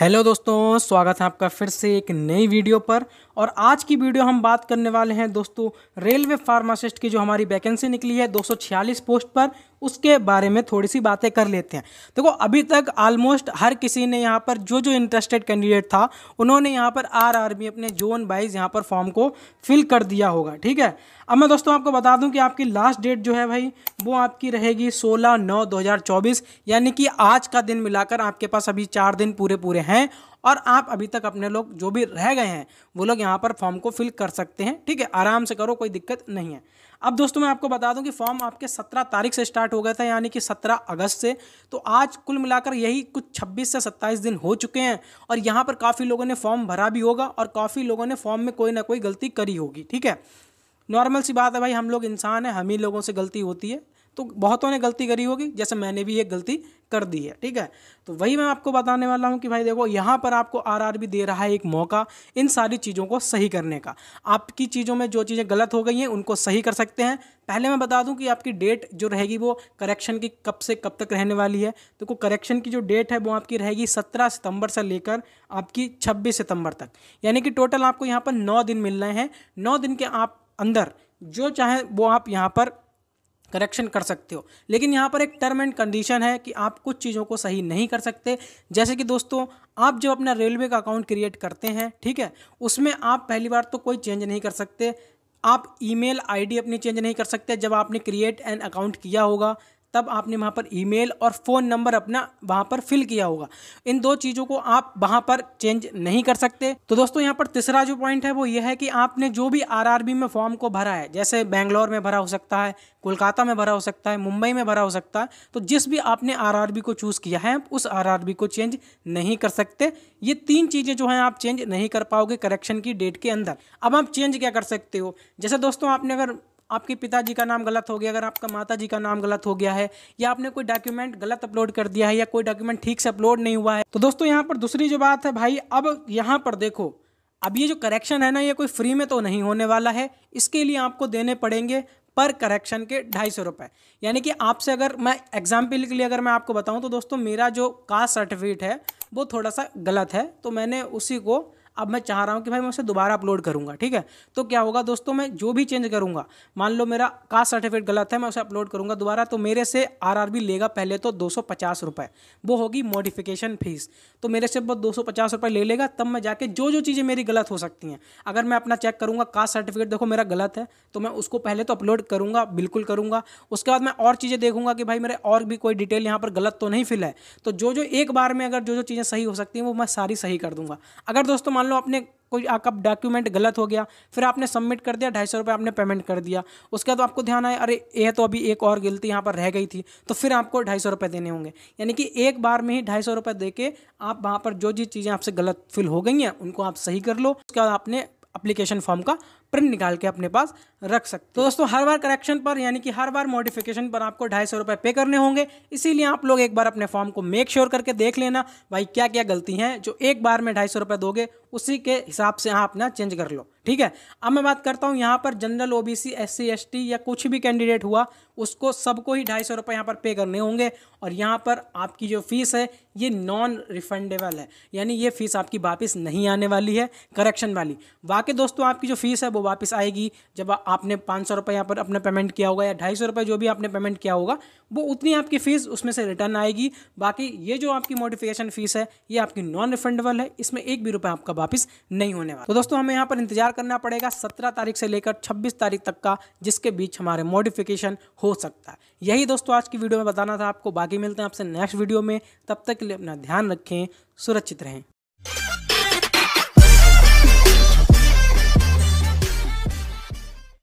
hello दोस्तों स्वागत है आपका फिर से एक नई वीडियो पर और आज की वीडियो हम बात करने वाले हैं दोस्तों रेलवे फार्मासिस्ट की जो हमारी वैकेंसी निकली है 246 पोस्ट पर उसके बारे में थोड़ी सी बातें कर लेते हैं देखो अभी तक ऑलमोस्ट हर किसी ने यहाँ पर जो जो इंटरेस्टेड कैंडिडेट था उन्होंने यहाँ पर आर आरबी अपने जोन वाइज यहाँ पर फॉर्म को फिल कर दिया होगा ठीक है अब मैं दोस्तों आपको बता दूं कि आपकी लास्ट डेट जो है भाई वो आपकी रहेगी 16 नौ 2024 यानी कि आज का दिन मिलाकर आपके पास अभी चार दिन पूरे पूरे हैं और आप अभी तक अपने लोग जो भी रह गए हैं वो लोग यहाँ पर फॉर्म को फिल कर सकते हैं ठीक है आराम से करो कोई दिक्कत नहीं है अब दोस्तों मैं आपको बता दूं कि फॉर्म आपके 17 तारीख से स्टार्ट हो गया था यानी कि 17 अगस्त से तो आज कुल मिलाकर यही कुछ 26 से 27 दिन हो चुके हैं और यहाँ पर काफ़ी लोगों ने फॉर्म भरा भी होगा और काफ़ी लोगों ने फॉर्म में कोई ना कोई गलती करी होगी ठीक है नॉर्मल सी बात है भाई हम लोग इंसान हैं हम ही लोगों से गलती होती है तो बहुतों ने गलती करी होगी जैसे मैंने भी एक गलती कर दी है ठीक है तो वही मैं आपको बताने वाला हूँ कि भाई देखो यहाँ पर आपको आर दे रहा है एक मौका इन सारी चीज़ों को सही करने का आपकी चीज़ों में जो चीज़ें गलत हो गई हैं उनको सही कर सकते हैं पहले मैं बता दूं कि आपकी डेट जो रहेगी वो करेक्शन की कब से कब तक रहने वाली है तो करेक्शन की जो डेट है वो आपकी रहेगी सत्रह सितंबर से लेकर आपकी छब्बीस सितंबर तक यानी कि टोटल आपको यहाँ पर नौ दिन मिल रहे हैं नौ दिन के आप अंदर जो चाहे वो आप यहाँ पर करेक्शन कर सकते हो लेकिन यहाँ पर एक टर्म एंड कंडीशन है कि आप कुछ चीज़ों को सही नहीं कर सकते जैसे कि दोस्तों आप जब अपना रेलवे का अकाउंट क्रिएट करते हैं ठीक है उसमें आप पहली बार तो कोई चेंज नहीं कर सकते आप ईमेल आईडी अपनी चेंज नहीं कर सकते जब आपने क्रिएट एन अकाउंट किया होगा तब आपने वहाँ पर ईमेल और फ़ोन नंबर अपना वहाँ पर फिल किया होगा इन दो चीज़ों को आप वहाँ पर चेंज नहीं कर सकते तो दोस्तों यहाँ पर तीसरा जो पॉइंट है वो ये है कि आपने जो भी आरआरबी में फॉर्म को भरा है जैसे बेंगलोर में भरा हो सकता है कोलकाता में भरा हो सकता है मुंबई में भरा हो सकता है तो जिस भी आपने आर को चूज़ किया है आप उस आर को चेंज नहीं कर सकते ये तीन चीज़ें जो हैं आप चेंज नहीं कर पाओगे करेक्शन की डेट के अंदर अब आप चेंज क्या कर सकते हो जैसे दोस्तों आपने अगर आपके पिताजी का नाम गलत हो गया अगर आपका माता जी का नाम गलत हो गया है या आपने कोई डॉक्यूमेंट गलत अपलोड कर दिया है या कोई डॉक्यूमेंट ठीक से अपलोड नहीं हुआ है तो दोस्तों यहाँ पर दूसरी जो बात है भाई अब यहाँ पर देखो अब ये जो करेक्शन है ना ये कोई फ्री में तो नहीं होने वाला है इसके लिए आपको देने पड़ेंगे पर करेक्शन के ढाई सौ रुपये यानी कि आपसे अगर मैं एग्जाम्पल के लिए अगर मैं आपको बताऊं तो दोस्तों मेरा जो कास्ट सर्टिफिकेट है वो थोड़ा सा गलत है तो मैंने उसी को अब मैं चाह रहा हूँ कि भाई मैं उसे दोबारा अपलोड करूँगा ठीक है तो क्या होगा दोस्तों मैं जो भी चेंज करूँगा मान लो मेरा कास्ट सर्टिफिकेट गलत है मैं उसे अपलोड करूँगा दोबारा तो मेरे से आर लेगा पहले तो दो रुपए वो होगी मॉडिफिकेशन फीस तो मेरे से वो दो ले लेगा तब मैं जाके जो जो चीज़ें मेरी गलत हो सकती हैं अगर मैं अपना चेक करूँगा कास्ट सर्टिफिकेट देखो मेरा गलत है तो मैं उसको पहले तो अपलोड करूँगा बिल्कुल करूँगा उसके बाद मैं और चीज़ें देखूँगा कि भाई मेरे और भी कोई डिटेल यहाँ पर गलत तो नहीं फिल है तो जो जो एक बार में अगर जो जो चीज़ें सही हो सकती हैं वो मैं सारी सही कर दूँगा अगर दोस्तों मान मान लो आपने कोई आपका डॉक्यूमेंट गलत हो गया फिर आपने सबमिट कर दिया ढाई सौ रुपये आपने पेमेंट कर दिया उसके बाद तो आपको ध्यान आया अरे यह तो अभी एक और गलती यहाँ पर रह गई थी तो फिर आपको ढाई सौ रुपये देने होंगे यानी कि एक बार में ही ढाई सौ रुपये दे के आप वहाँ पर जो जिस चीज़ें आपसे गलत फिल हो गई हैं उनको आप सही कर लो उसके बाद आपने अप्लीकेशन फॉर्म का प्रिंट निकाल के अपने पास रख सकते तो दोस्तों हर बार करेक्शन पर यानी कि हर बार मॉडिफिकेशन पर आपको ढाई सौ रुपये पे करने होंगे इसीलिए आप लोग एक बार अपने फॉर्म को मेक श्योर करके देख लेना भाई क्या क्या गलती हैं जो एक बार में ढाई सौ रुपये दोगे उसी के हिसाब से आप अपना चेंज कर लो ठीक है अब मैं बात करता हूँ यहाँ पर जनरल ओ बी सी या कुछ भी कैंडिडेट हुआ उसको सबको ही ढाई सौ रुपये यहाँ पर पे करने होंगे और यहाँ पर आपकी जो फीस है ये नॉन रिफंडेबल है यानी ये फीस आपकी वापस नहीं आने वाली है करेक्शन वाली वाकई दोस्तों आपकी जो फीस है वो वापस आएगी जब आपने पाँच सौ रुपये यहाँ पर अपना पेमेंट किया होगा या ढाई सौ रुपये जो भी आपने पेमेंट किया होगा वो उतनी आपकी फ़ीस उसमें से रिटर्न आएगी बाकी ये जो आपकी मोडिफिकेशन फ़ीस है ये आपकी नॉन रिफंडेबल है इसमें एक भी रुपये आपका वापस नहीं होने वाला तो दोस्तों हमें यहाँ पर इंतजार करना पड़ेगा सत्रह तारीख से लेकर छब्बीस तारीख तक का जिसके बीच हमारे मोडिफिकेशन हो सकता है यही दोस्तों आज की वीडियो में बताना था आपको बाकी मिलते हैं आपसे नेक्स्ट वीडियो में तब तक के लिए अपना ध्यान रखें सुरक्षित रहें